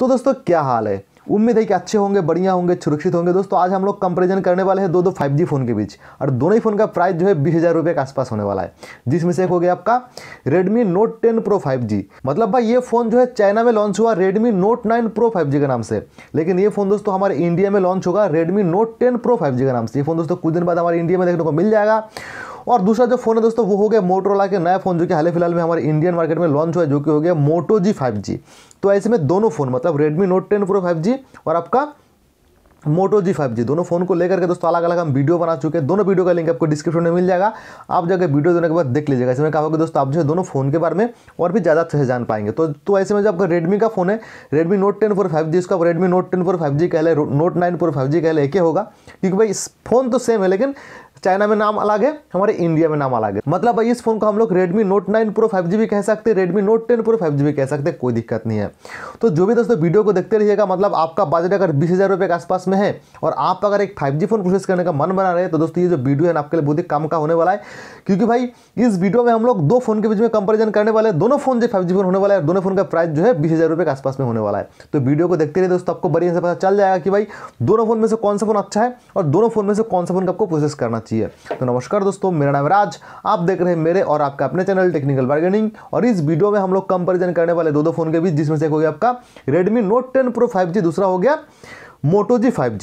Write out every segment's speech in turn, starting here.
तो दोस्तों क्या हाल है उम्मीद है कि अच्छे होंगे बढ़िया होंगे सुरक्षित होंगे दोस्तों आज हम लोग कंपेरिजन करने वाले हैं दो दो 5G फ़ोन के बीच और दोनों ही फ़ोन का प्राइस जो है बीस हज़ार रुपये के आसपास होने वाला है जिसमें से एक हो गया आपका Redmi Note 10 Pro 5G मतलब भाई ये फ़ोन जो है चाइना में लॉन्च हुआ Redmi Note 9 Pro 5G के नाम से लेकिन ये फ़ोन दोस्तों हमारे इंडिया में लॉन्च होगा Redmi Note ten Pro five के नाम से ये फ़ोन दोस्तों कुछ दिन बाद हमारे इंडिया में देखने को मिल जाएगा और दूसरा जो फोन है दोस्तों वो हो गया मोटरोला के नया फोन जो कि हाल ही फिलहाल में हमारे इंडियन मार्केट में लॉन्च हुआ है जो कि हो गया मोटो जी फाइव जी तो ऐसे में दोनों फोन मतलब Redmi Note ten Pro five G और आपका मोटो जी फाइव जी दोनों फोन को लेकर के दोस्तों अलग अलग हम वीडियो बना चुके हैं दोनों वीडियो का लिंक आपको डिस्क्रिप्शन में मिल जाएगा आप जाकर वीडियो देने के बाद देख लीजिएगा इसमें कहा होगा दोस्तों आप जो है दोनों फोन के बारे में और भी ज़्यादा अच्छे से जान पाएंगे तो तो ऐसे में जो आपका रेडमी का फोन है Redmi Note ten four five G इसका Redmi Note ten four five G कहले Note nine four five G कहले एक होगा क्योंकि भाई फोन तो सेम है लेकिन चाइना में नाम अलग है हमारे इंडिया में नाम अलग है मतलब भाई इस फोन को हम लोग Redmi Note nine Pro five G कह सकते हैं Redmi Note ten Pro five G कह सकते हैं कोई दिक्कत नहीं है तो जो भी दोस्तों वीडियो को देखते रहिएगा मतलब आपका बजट अगर बीस हज़ार रुपये के आसपास में है और आप अगर एक फाइव जी फोन प्रोसेस करने का मन बना रहे तो दोस्तों ये जो वीडियो है ना आपके लिए बहुत ही काम का होने वाला है क्योंकि भाई इस वीडियो में हम लोग दो फोन के बीच में कंपेरिजन करने वाले दोनों फोन जो फाइव जी फोन होने वाला है दोनों फोन का प्राइस जो है बीस हज़ार के आसपास में होने वाला है तो वीडियो को देखते रहिए दोस्तों आपको बढ़िया से पता चल जाएगा कि भाई दोनों फोन में से कौन सा फोन अच्छा है और दोनों फोन में से कौन सा फोन आपको प्रोसेस करना चाहिए चाहिए तो नमस्कार दोस्तों मेरा नाम राज आप देख रहे हैं मेरे और आपका अपने चैनल टेक्निकल बार्गेनिंग और इस वीडियो में हम लोग कंपेरिजन करने वाले दो दो फोन के बीच जिसमें से एक हो गया आपका Redmi Note ten Pro five दूसरा हो गया मोटो जी फाइव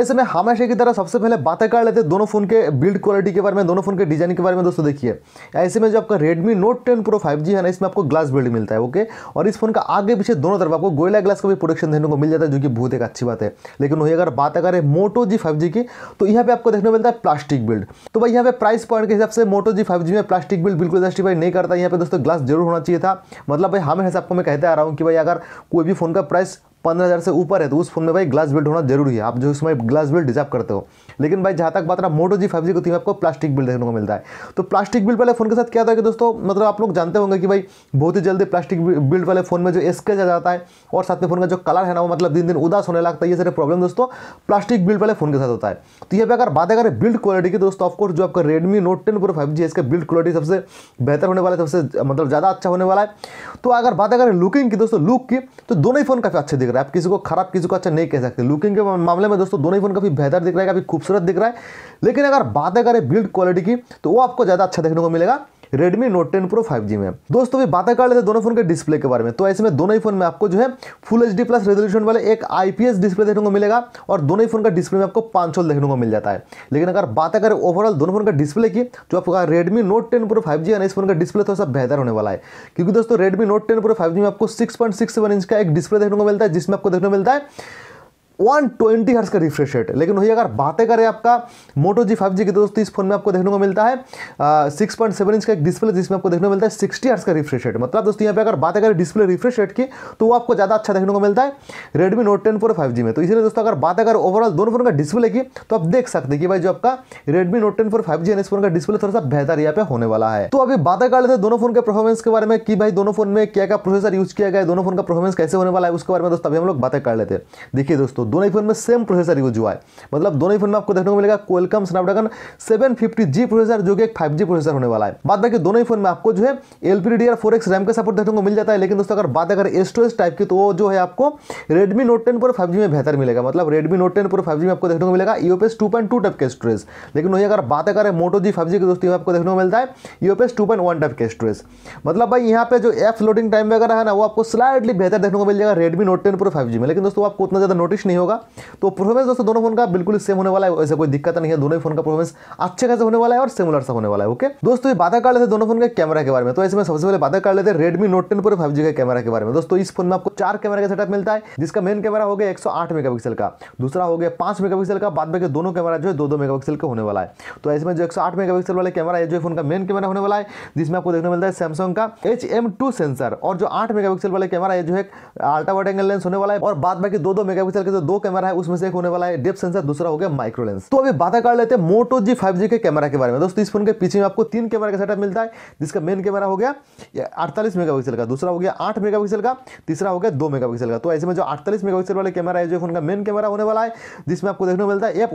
ऐसे में हमेशा की तरह सबसे पहले बातें कर लेते हैं दोनों फ़ोन के बिल्ड क्वालिटी के बारे में दोनों फ़ोन के डिज़ाइन के बारे में दोस्तों देखिए ऐसे में जो आपका Redmi Note 10 Pro 5G है ना इसमें आपको ग्लास बिल्ड मिलता है ओके और इस फोन का आगे पीछे दोनों तरफ आपको गोयला ग्लास का भी प्रोडक्शन देखने को मिल जाता है जो कि बहुत एक अच्छी बात है लेकिन वही अगर बात अगर मोटो जी फाइव की तो यहाँ पे आपको देखने मिलता है प्लास्टिक बिल्ड तो भाई यहाँ पे प्राइस पॉइंट के हिसाब से मोटो जी फाइव में प्लास्टिक बिल्ड बिल्कुल जस्टिफाई नहीं करता यहाँ पे दोस्तों ग्लास जरूर होना चाहिए था मतलब भाई हमेशा आपको मैं कहते आ रहा हूँ कि भाई अगर कोई भी फोन का प्राइस पंद्रह हज़ार से ऊपर है तो उस फोन में भाई ग्लास बिल्ड होना जरूरी है आप जो उसमें ग्लास बिल्ड डिजर्व करते हो लेकिन भाई जहाँ तक बात रहा मोटो जी फाइव जी को थी आपको प्लास्टिक बिल देखने को मिलता है तो प्लास्टिक बिल्ड वाले फ़ोन के साथ क्या है कि दोस्तों मतलब आप लोग जानते होंगे कि भाई बहुत ही जल्दी प्लास्टिक बिल्ड वाले फ़ोन में जो स्केच आ जाता है और साथ में फ़ोन का जो कलर है ना वो मतलब दिन दिन उदास होने लगता है ये सारे प्रॉब्लम दोस्तों प्लास्टिक बिल्ड वाले फ़ोन के साथ होता है तो ये अगर बात अगर बिल्ड क्वालिटी की दोस्तों ऑफकोर्स जो आपका Redmi Note ten Pro five G इसका बिल्ड क्वालिटी सबसे बेहतर होने वाला है सबसे मतलब ज़्यादा अच्छा होने वाला है तो अगर बात अगर लुकिंग की दोस्तों लुक की तो दोनों ही फ़ोन काफ़ी अच्छे दिख रहा है आप किसी को खराब किसी को अच्छा नहीं कह सकते लुकिंग के मामले में दोस्तों दोनों ही फ़ोन काफ़ी बेहतर दिख रहा है काफ़ी खूबसूरत खूबसूरत दिख रहा है लेकिन अगर बात करें बिल्ड क्वालिटी की तो वो आपको ज़्यादा अच्छा देखने को मिलेगा Redmi Note 10 Pro 5G में दोस्तों भी बातें कर लेते हैं दोनों फोन के डिस्प्ले के बारे में तो ऐसे में दोनों ही फोन में आपको जो है फुल एच प्लस रेजोल्यूशन वाले एक आईपीएस डिस्प्ले देखने को मिलेगा और दोनों ही फोन का डिस्प्ले में आपको पांच सौ देखने को मिल जाता है लेकिन अगर बात करें ओवरऑल दोनों फोन का डिस्प्ले की तो आपका Redmi Note ten Pro five G इस फोन का डिस्प्ले थोड़ा सा बेहतर होने वाला है क्योंकि दोस्तों Redmi Note ten Pro five में आपको सिक्स इंच का एक डिस्प्ले देखने को मिलता है जिसमें आपको देखने को मिलता है वन ट्वेंटी हर्ट्स का रिफ्रेश रेट लेकिन वही अगर बातें करें आपका मोटो जी फाइव जी की दोस्तों इस फोन में आपको देखने को मिलता है सिक्स पॉइंट सेवन इंच का एक डिस्प्ले जिसमें आपको देखने को मिलता है सिक्सटी हर्ट्स का रिफ्रेश रेट मतलब दोस्तों यहाँ पे अगर बातें करें डिस्प्ले रिफ्रेश रेट की तो वो आपको ज़्यादा अच्छा देखने को मिलता है Redmi Note ten Pro five G में तो इसलिए दोस्तों अगर बातें करें ओवरऑल दोनों फोन का डिस्प्ले की तो आप देख सकते हैं कि भाई जो आपका Redmi Note ten Pro five G इस फोन का डिस्प्ले थोड़ा सा बेहतर यहाँ पे होने वाला है तो अभी बातें कर लेते हैं दोनों फोन के परफॉर्मेंस के बारे में कि भाई दोनों फोन में क्या क्या प्रोसेसर यूज किया गया दोनों फोन का परफॉर्मेंस कैसे होने वाला है उसके बारे में दोस्तों अभी हम लोग बातें कर लेते हैं देखिए दोस्तों दोनों ही फोन में सेम प्रोसेसर यूज हुआ है मतलब दोनों ही फोन में आपको देखने को मिलेगा कोलकम स्नैपड्रैगन सेवन प्रोसेसर जो कि एक फाइव प्रोसेसर होने वाला है बात बाकी दोनों ही फोन में आपको जो है L P D four X RAM का सपोर्ट देखने को मिल जाता है लेकिन दोस्तों अगर बात अगर स्टोरेज टाइप की तो जो है आपको Redmi Note ten Pro five में बेहतर मिलेगा मतलब Redmi Note ten Pro five में आपको देखने को मिलेगा UFS two point two type के स्टोरेज लेकिन वही अगर बात करें मोटो जी फाइव जी के दोस्तों आपको देखने को मिलता है UFS two point one type के स्टोरेज मतलब भाई यहाँ पे जो एप्स लोडिंग टाइम वगैरह है ना वो आपको स्लाइडली बेहतर देखने को मिल जाएगा Redmi Note ten Pro five में लेकिन दोस्तों आपको उतना ज़्यादा नोटिस नहीं नहीं होगा तो परफॉर्मेंस दोस्तों दोनों फोन का बिल्कुल सेम होने वाला है ऐसा कोई दिक्कत नहीं है दोनों ही फोन का परफॉर्मेंस अच्छे खासा होने वाला है और सिमिलर सा होने वाला है ओके दोस्तों ये बातें कर लेते दोनों फोन के कैमरा के बारे में तो ऐसे में सबसे पहले बातें कर लेते Redmi Note ten Pro five के कैमरा के बारे में दोस्तों इस फोन में आपको चार कैमरा का सेटअप मिलता है जिसका मेन कैमरा हो गया एक मेगापिक्सल का दूसरा हो गया पाँच मेगापिक्सल का बाद में दोनों कैमरा जो है दो दो मेगापिक्सल का होने वाला है तो ऐसे में जो एक मेगापिक्सल वाला कैमरा है जो फोन का मेन कैमरा होने वाला है जिसमें आपको देखने मिलता है सैमसंग का एच सेंसर और जो आठ मेगापिक्सल वाला कैमरा है जो है अल्ट्रा वाइड एंगल लेंस होने वाला है और बाद बाकी दो दो मेगापिक्सल के जो दो कैमरा है उसमें से एक होने वाला है डेप सेंसर दूसरा हो गया माइक्रो लेंस तो अभी बात कर लेते हैं मोटो जी फाइव के कैमरा के बारे में दोस्तों इस फोन के पीछे में आपको तीन कैमरा का सेटअप मिलता है जिसका मेन कैमरा हो गया अड़तालीस मेगापिक्सल का दूसरा हो गया आठ मेगापिक्सल का तीसरा हो गया दो मेगापिक्सल का तो ऐसे में जो अड़तालीस मेगापिक्सल वाले कैमरा है जो फोन का मेन कैमरा होने वाला है जिसमें आपको देखने को मिलता है एफ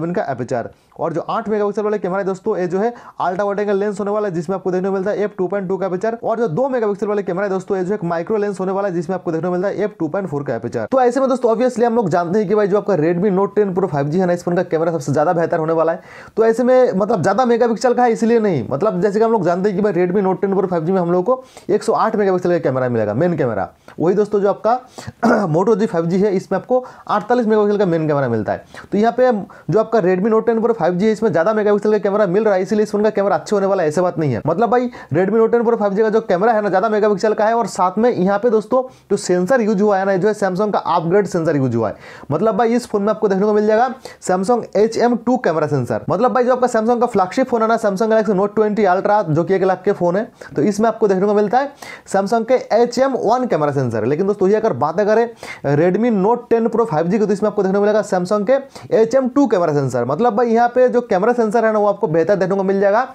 वन का एपेचर और जो आठ मेगापिक्सल वाले कैमरा है दोस्तों ये जो है अल्ट्रा वाइड एंगल लेंस होने वाला है जिसमें आपको देखने को मिलता है एफ टू पॉइंट टू का एपेचर और जो दो मेगापिक्सल वाले कैमरा है दोस्तों ये जो एक माइक्रो लेंस होने वाला है जिसमें आपको देखने को मिलता है एफ टू पॉइंट फोर का एपेचर तो ऐसे में दोस्तों ऑब्वियसली हम लोग जानते हैं कि भाई जो आपका Redmi Note 10 Pro 5G है ना इस फोन का कैमरा सबसे ज़्यादा बेहतर होने वाला है तो ऐसे में मतलब ज़्यादा मेगापिक्सल का है इसलिए नहीं मतलब जैसे कि हम लोग जानते हैं कि भाई Redmi Note 10 Pro 5G में हम लोग को 108 मेगापिक्सल का कैमरा मिलेगा मेन कैमरा वही दोस्तों जो आपका मोटो जी फाइव है इसमें आपको अड़तालीस मेगापिक्सल का मेन कैमरा मिलता है तो यहाँ पे जो आपका Redmi Note ten Pro five है इसमें ज़्यादा पिक्सल का कैमरा मिल रहा है इसलिए इस फोन का कैमरा अच्छे होने वाला है ऐसे बात नहीं है मतलब भाई Redmi Note ten Pro five का जो कैमरा है ना ज़्यादा पिक्सल का है और साथ में यहाँ पे दोस्तों जो सेंसर यूज हुआ है ना जो है सैमसंग का अपग्रेड सेंसर यूज हुआ है मतलब भाई इस फोन में आपको देखने को मिल जाएगा Samsung H M two camera sensor मतलब भाई जो आपका सैमसंग का फ्लैगशिप फोन है ना Samsung Galaxy Note twenty Ultra जो कि एक लाख के फोन है तो इसमें आपको देखने को मिलता है सैमसंग के H M one camera sensor लेकिन दोस्तों ये अगर बातें करें Redmi Note ten Pro five G की तो इसमें आपको देखने को मिलेगा सैमसंग के H M two camera sensor मतलब भाई यहाँ पे जो कैमरा सेंसर है ना वो आपको बेहतर देखने को मिल जाएगा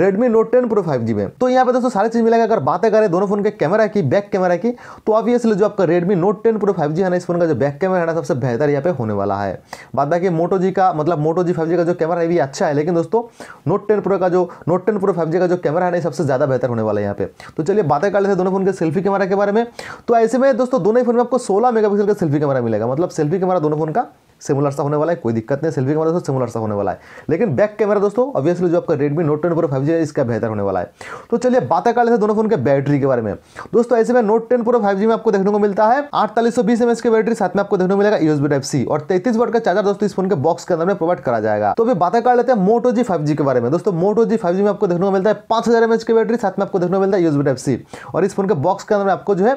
Redmi Note ten Pro five में तो यहाँ पे दोस्तों सारी चीज मिलेगा अगर बातें करें दोनों फोन के कैमरा की बैक कैमरा की तो ऑब्वियसली जो आपका Redmi Note ten Pro five है ना इस फोन का जो बैक कैमरा है ना सबसे बेहतर यहाँ पे होने वाला है बात बाकी मोटो जी का मतलब मोटो जी फाइव का जो कैमरा है भी अच्छा है लेकिन दोस्तों नोट टेन प्रो का जो नोट टेन प्रो फाइव का जो कैमरा है ना सबसे ज़्यादा बेहतर होने वाला है यहाँ पे तो चलिए बातें कर लेते हैं दोनों फोन के सेल्फी कैमरा के बारे में तो ऐसे में दोस्तों दोनों ही फोन में आपको सोलह पिक्सल का सेल्फी कैमरा मिलेगा मतलब सेल्फी कैमरा दोनों फोन का सिमुलर सा होने वाला है कोई दिक्कत नहीं सेल्फी कैमरा दोस्तों सिमुलर सा होने वाला है लेकिन बैक कैमरा दोस्तों ऑब्वियसली जो आपका Redmi Note ten Pro five G है इसका बेहतर होने वाला है तो चलिए बातें कर लेते हैं दोनों फोन के बैटरी के बारे में दोस्तों ऐसे में नोट टेन प्रो फाइव में आपको देखने को मिलता है अड़तालीस सौ बीस की बैटरी साथ में आपको देखने को मिलेगा यूएसबी टाइप सी और तैतीस वोट का चार्जर दोस्तों इस फोन के बॉक्स के अंदर में प्रोवाइड करा जाएगा तो अभी बातें कर लेते हैं मोटो जी फाइव के बारे में दोस्तों मोटो जी फाइव में आपको देखने को मिलता है पांच हजार की बैटरी साथ में आपको देखने को मिलता है यूएसबी टाइप सी और इस फोन के बॉक्स के अंदर आपको जो है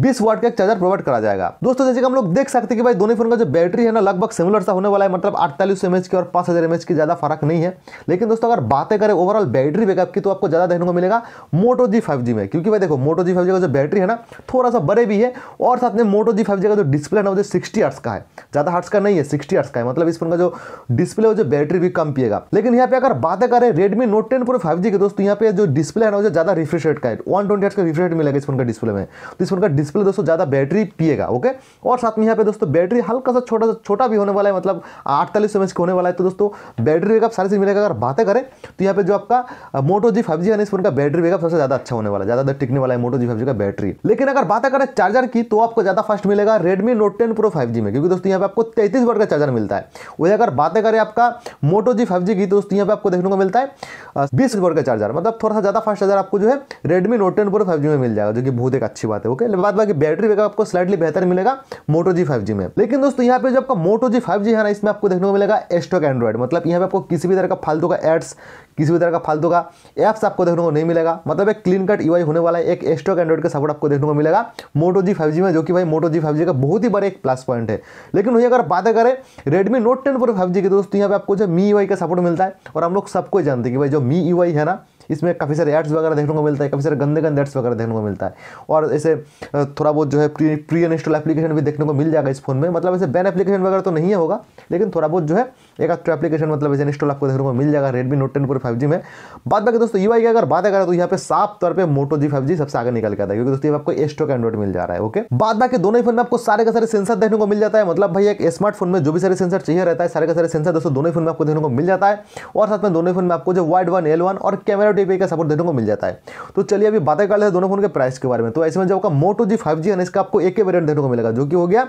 बीस वाट का चार्जर प्रोवाइड करा जाएगा दोस्तों जैसे हम लोग देख सकते हैं कि भाई दोनों फोन का जो बैटरी है ना लगभग लगभग सिमिलर सा होने वाला है मतलब अड़तालीस सौ एमएच के और पाँच हज़ार एमएच की ज़्यादा फर्क नहीं है लेकिन दोस्तों अगर बातें करें ओवरऑल बैटरी बैकअप की तो आपको ज़्यादा देखने को मिलेगा मोटो जी फाइव जी में क्योंकि भाई देखो मोटो जी फाइव जी का जो बैटरी है ना थोड़ा सा बड़े भी है और साथ में मोटो जी फाइव जी का जो डिस्प्ले है ना वो सिक्सटी हर्ट्स का है ज़्यादा हर्ट्स का नहीं है सिक्सटी हर्ट्स का है मतलब इस फोन का जो डिस्प्ले है जो बैटरी भी कम पिएगा लेकिन यहाँ पे अगर बातें करें Redmi Note ten Pro five G के दोस्तों यहाँ पे जो डिस्प्ले है ना वो ज़्यादा रिफ्रेश रेट का है वन ट्वेंटी का रिफ्रेश रेट मिलेगा इस फोन का डिस्प्ले में तो इस फोन का डिस्प्ले दोस्तों ज़्यादा बैटरी पिएगा ओके और साथ में यहाँ पे दोस्तों बैटरी हल्का सा छोटा सा छोटा भी होने वाला है मतलब अड़तालीस एम होने वाला है तो दोस्तों बैटरी बैकअप साढ़े तीन मिलेगा अगर बातें करें तो यहाँ पे जो आपका मोटो जी फाइव जी है फोन का बैटरी बैकअप सबसे ज़्यादा अच्छा होने वाला है ज़्यादा टिकने वाला है मोटो जी फाइव का बैटरी लेकिन अगर बात करें चार्जर की तो आपको ज़्यादा फास्ट मिलेगा Redmi Note ten Pro five में क्योंकि दोस्तों यहाँ पे आपको तैतीस वर्ट का चार्जर मिलता है वही अगर बातें करें आपका मोटो जी फाइव की तो दोस्तों यहाँ पे आपको देखने को मिलता है बीस वर्ट का चार्जर मतलब थोड़ा सा ज़्यादा फास्ट चार्जर आपको जो है Redmi Note ten Pro five में मिल जाएगा जो कि बहुत एक अच्छी बात है ओके बाद बाकी बैटरी बैकअप आपको स्लाइडली बेहतर मिलेगा मोटो जी फाइव में लेकिन दोस्तों यहाँ पे जो आपका मोटो मोटो तो जी फाइव है ना इसमें आपको देखने को मिलेगा एस्टॉक एंड्रॉइड मतलब यहाँ पे आपको किसी भी तरह का फालतू का एड्स किसी भी तरह का फालतू का एप्स आपको देखने को नहीं मिलेगा मतलब एक क्लीन कट यूआई होने वाला है एक एस्टॉक एंड्रॉइड का सपोर्ट आपको देखने को मिलेगा मोटो जी फाइव में जो कि भाई मोटो जी फाइव का बहुत ही बड़ा एक प्लस पॉइंट है लेकिन वही अगर बात करें Redmi Note ten Pro five की तो दोस्तों यहाँ पे आपको जो मी यू का सपोर्ट मिलता है और हम लोग सबको जानते हैं कि भाई जो मी यू है ना इसमें काफ़ी सारे एड्स वगैरह देखने को मिलता है काफ़ी सारे गंदे गंदे एड्स वगैरह देखने को मिलता है और ऐसे थोड़ा बहुत जो है प्री प्री एप्लीकेशन भी देखने को मिल जाएगा इस फोन में मतलब ऐसे बैन एप्लीकेशन वगैरह तो नहीं होगा लेकिन थोड़ा बहुत जो है एक आप एप्लीकेशन मतलब इसे इंस्टॉल आपको देखने को मिल जाएगा Redmi Note ten Pro five में बात बाकी दोस्तों यू की अगर बात करें तो यहाँ पे साफ तौर पे मोटो जी फाइव सबसे आगे निकल के आता है क्योंकि दोस्तों आपको एस्टो का एंड्रॉइड मिल जा रहा है ओके बाद बाकी दोनों ही फोन में आपको सारे का सारे सेंसर देखने को मिल जाता है मतलब भाई एक स्मार्टफोन में जो भी सारे सेंसर चाहिए रहता है सारे का सारे सेंसर दोस्तों दोनों ही फोन में आपको देखने को मिल जाता है और साथ में दोनों ही फोन में आपको जो वाइड वन एल वन और कैमरा टीपी का सपोर्ट देखने को मिल जाता है तो चलिए अभी बातें कर लेते हैं दोनों फोन के प्राइस के बारे में तो ऐसे में जो आपका मोटो जी फाइव जी है इसका आपको एक ही वेरियंट देखने को मिलेगा जो कि हो गया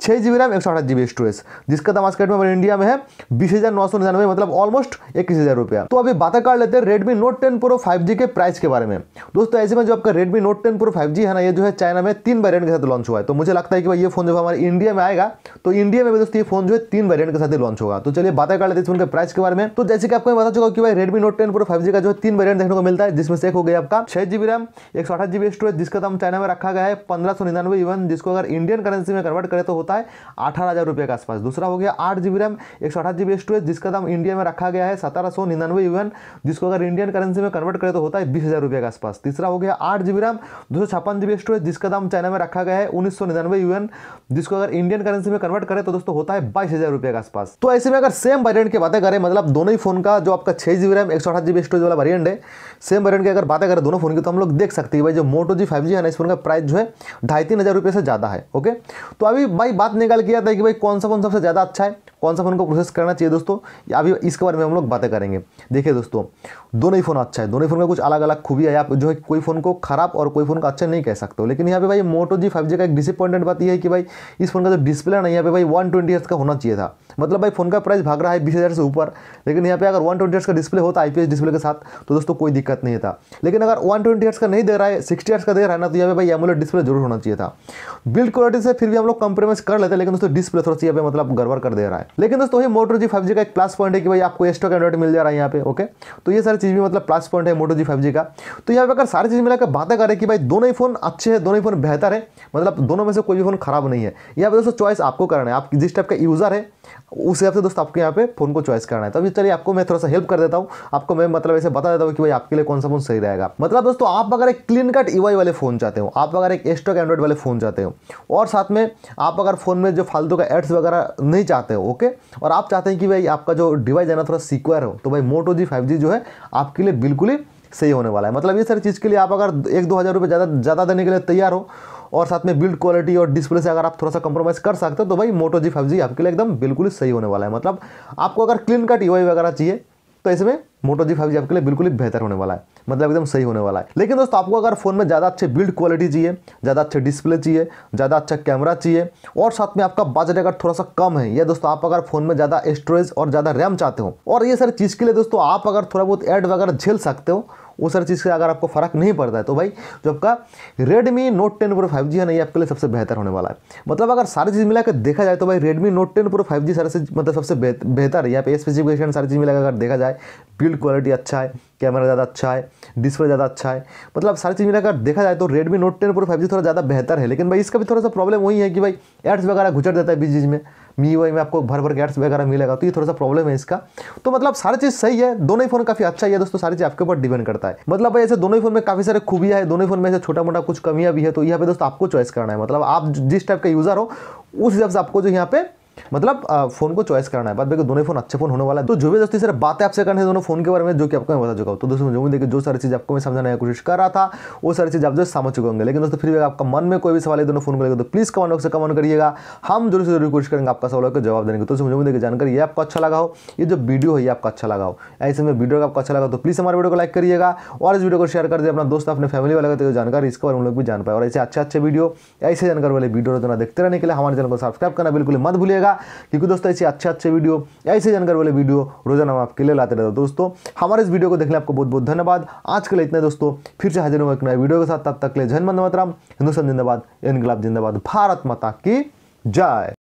छह जी बी रैम एक सौ अठारह जीबी स्टोरेज जिसका दाम आज में इंडिया में है बीस हजार नौ सौ निन्यानवे मतलब ऑलमोस्ट इक्कीस हजार रुपया तो अभी बात कर लेते हैं Redmi Note ten Pro five G के प्राइस के बारे में दोस्तों ऐसे में जो आपका Redmi Note ten Pro five G है ना ये जो है चाइना में तीन वेरियंट के साथ लॉन्च हुआ है तो मुझे लगता है कि भाई ये फोन जब हमारे इंडिया में आएगा तो इंडिया में भी दोस्तों ये फोन जो है तीन वेरियंट के साथ लॉन्च होगा तो चलिए बात कर लेते हैं उनके प्राइस के बारे में तो जैसे कि आपको बता चुका कि भाई Redmi Note ten Pro five G का जो है तीन वेरियंट देखने को मिलता है जिसमें से एक हो गया आपका छह जीबी रैम एक सौ अठारह जीबी स्टोरेज जिसका दाम तो चाइना में रखा गया है पंद्रह सौ निन्यानवे इवन जिसको अगर इंडियन करेंसी में कन्वर्ट करें तो होता है अठारह हजार रुपये के आसपास दूसरा हो गया आठ जीबी रैम एक सौ आठ जी बी स्टोरेज जिसका दाम इंडिया में रखा गया है सतारह सौ निन्यानवे यूएन जिसको अगर इंडियन करेंसी में कन्वर्ट करें तो होता है बीस हज़ार रुपये के आसपास तीसरा हो गया आठ जी बी रैम दो सौ छप्पन जी बी स्टोरेज जिसका दाम चाइना में रखा गया है उन्नीस सौ निन्यानवे यूएन जिसको अगर इंडियन करेंसी में कन्वर्ट करें तो दोस्तों होता है बाईस हज़ार रुपये के आसपास तो ऐसे में अगर सेम वेरियंट की बातें करें मतलब दोनों ही फोन का जो आपका छः जी बी रैम एक सौ अठारह जी बी स्टोरेज वाला वेरियंट है सेम वेरियंट की अगर बातें करें दोनों फोन की तो हम लोग देख सकते हैं भाई जो मोटो जी फाइव जी है ना इस फोन का प्राइस जो है ढाई तीन हज़ार रुपये से ज़्यादा है ओके तो अभी भाई बात निकाल किया था कि भाई कौन सा फोन सबसे ज़्यादा अच्छा है कौन सा फ़ोन को प्रोसेस करना चाहिए दोस्तों अभी इसके बारे में हम लोग बातें करेंगे देखिए दोस्तों दोनों ही फ़ोन अच्छा है दोनों ही फ़ोन का कुछ अलग अलग खूबी है आप जो है कोई फ़ोन को खराब और कोई फ़ोन का अच्छा नहीं कह सकते हो लेकिन यहाँ पे भाई मोटो जी फाइव का एक डिसअपॉइंटेंट बात यह है कि भाई इस फ़ोन का जो डिस्प्ले ना यहाँ पे भाई वन ट्वेंटी का होना चाहिए था मतलब भाई फ़ोन का प्राइस भाग रहा है बीस हज़ार से ऊपर लेकिन यहाँ पे अगर वन ट्वेंटी का डिस्प्ले होता आई डिस्प्ले के साथ तो दोस्तों कोई दिक्कत नहीं था लेकिन अगर वन ट्वेंटी का नहीं दे रहा है सिक्सटी का दे रहा है ना तो यहाँ पे भाई एमुलेट डिस्प्ले जरूर होना चाहिए था बिल्ड क्वालिटी से फिर भी हम लोग कंप्रोमाइज़ कर लेते हैं लेकिन दोस्तों डिस्प्ले थोड़ा सा यहाँ पे मतलब गड़बड़ कर दे रहा है लेकिन दोस्तों ये मोटो जी फाइव जी का एक प्लस पॉइंट है कि भाई आपको एस्ट्रो का एंड्रॉइड मिल जा रहा है यहाँ पे ओके तो ये सारी चीज़ भी मतलब प्लस पॉइंट है मोटो जी फाइव जी का तो यहाँ पे अगर सारी चीज़ मिलाकर बातें करें कि भाई दोनों ही फोन अच्छे हैं दोनों ही फोन बेहतर है मतलब दोनों में से कोई भी फोन खराब नहीं है यहाँ पे दोस्तों चॉइस आपको करना है आप जिस टाइप का यूज़र है उस हिसाब से दोस्तों आपको यहाँ पे फ़ोन को चॉइस करना है तो अभी चलिए आपको मैं थोड़ा सा हेल्प कर देता हूँ आपको मैं मतलब ऐसे बता देता हूँ कि भाई आपके लिए कौन सा फ़ोन सही रहेगा मतलब दोस्तों आप अगर एक क्लीन कट ई वाले फ़ोन चाहते हो आप अगर एक एस्ट्रॉक एंड्रॉइड वाले फ़ोन चाहते हो और साथ में आप अगर फ़ोन में जो फालतू का एड्स वगैरह नहीं चाहते हो ओके और आप चाहते हैं कि भाई आपका जो डिवाइस है ना थोड़ा सिक्योर हो तो भाई मोटो जी फाइव जो है आपके लिए बिल्कुल ही सही होने वाला है मतलब ये सारी चीज़ के लिए आप अगर एक दो हज़ार रुपये ज़्यादा ज़्यादा देने के लिए तैयार हो और साथ में बिल्ड क्वालिटी और डिस्प्ले से अगर आप थोड़ा सा कंप्रोमाइज़ कर सकते हो तो भाई मोटो जी फाइव जी आपके लिए एकदम बिल्कुल ही सही होने वाला है मतलब आपको अगर क्लीन कट यू वगैरह चाहिए तो इसमें मोटो जी फाइव जी आपके लिए बिल्कुल ही बेहतर होने वाला है मतलब एकदम सही होने वाला है लेकिन दोस्तों आपको अगर फ़ोन में ज़्यादा अच्छे बिल्ड क्वालिटी चाहिए ज़्यादा अच्छे डिस्प्ले चाहिए ज़्यादा अच्छा कैमरा चाहिए और साथ में आपका बजट अगर थोड़ा सा कम है या दोस्तों आप अगर फ़ोन में ज़्यादा स्टोरेज और ज़्यादा रैम चाहते हो और ये सारी चीज़ के लिए दोस्तों आप अगर थोड़ा बहुत एड वगैरह झेल सकते हो वो सारी चीज़ से अगर आपको फ़र्क नहीं पड़ता है तो भाई जो आपका Redmi Note ten Pro five G है ना ये आपके लिए सबसे बेहतर होने वाला है मतलब अगर सारी चीज़ मिलाकर देखा जाए तो भाई Redmi Note ten Pro five G सारे से मतलब सबसे बेहतर है यहाँ पे स्पेसिफिकेशन सारी चीज़ मिलाकर अगर देखा जाए बिल्ड क्वालिटी अच्छा है कैमरा ज़्यादा अच्छा है डिस्प्ले ज़्यादा अच्छा है मतलब सारी चीज़ मिलाकर देखा जाए तो Redmi Note ten Pro five G थोड़ा ज़्यादा बेहतर है लेकिन भाई इसका भी थोड़ा सा प्रॉब्लम वही है कि भाई एड्स वगैरह घुचर जाता है बीच बीच में मी वाई में आपको भर भर गैट्स वगैरह मिलेगा तो ये थोड़ा सा प्रॉब्लम है इसका तो मतलब सारी चीज़ सही है दोनों ही फोन काफ़ी अच्छा ही है दोस्तों सारी चीज़ आपके ऊपर डिपेंड करता है मतलब ऐसे दोनों ही फोन में काफ़ी सारे खूबियाँ है दोनों ही फोन में ऐसे छोटा मोटा कुछ कमियाँ भी है तो यहाँ पे दोस्तों आपको चॉइस करना है मतलब आप जिस टाइप का यूज़र हो उस हिसाब से आपको जो यहाँ पे मतलब फोन को चॉइस करना है बात देखो दोनों फोन अच्छे फोन होने वाला है तो जो भी दोस्तों बात बातें आपसे करनी है दोनों फोन के बारे में जो कि आपको मैं बता चुका हूँ तो दोस्तों जो देखिए जो सारी चीज़ आपको मैं समझाने की कोशिश कर रहा था वो सारी चीज़ आप जो समझ चुके होंगे लेकिन दोस्तों फिर भी आपका मन में कोई भी सवाल है दोनों फोन को लेकर तो प्लीज़ कमेंट बॉक्स से कमेंट करिएगा हम जरूर से जरूर कोशिश करेंगे आपका सवाल का जवाब देने की तो मुझे देखिए जानकारी ये आपको अच्छा लगा हो ये जो वीडियो है ये आपको अच्छा लगा हो ऐसे में वीडियो आपको अच्छा लगा तो प्लीज़ हमारे वीडियो को लाइक करिएगा और इस वीडियो को शेयर कर दिए अपना दोस्त अपने फैमिली वाले तो जानकारी इसके बारे में लोग भी जान पाए और ऐसे अच्छे अच्छे वीडियो ऐसे जानकारी वाले वीडियो देखते रहने के लिए हमारे चैनल को सब्सक्राइब करना बिल्कुल मत भूलिएगा कीजिएगा क्योंकि दोस्तों ऐसे अच्छे अच्छे वीडियो ऐसे जानकारी वाले वीडियो रोजाना हम आपके लिए लाते रहते हैं दोस्तों हमारे इस वीडियो को देखने आपको बहुत बहुत धन्यवाद आज के लिए इतने दोस्तों फिर से हाजिर हुआ एक नए वीडियो के साथ तब तक ले लिए जन मन हिंदुस्तान जिंदाबाद इनकलाब जिंदाबाद भारत माता की जय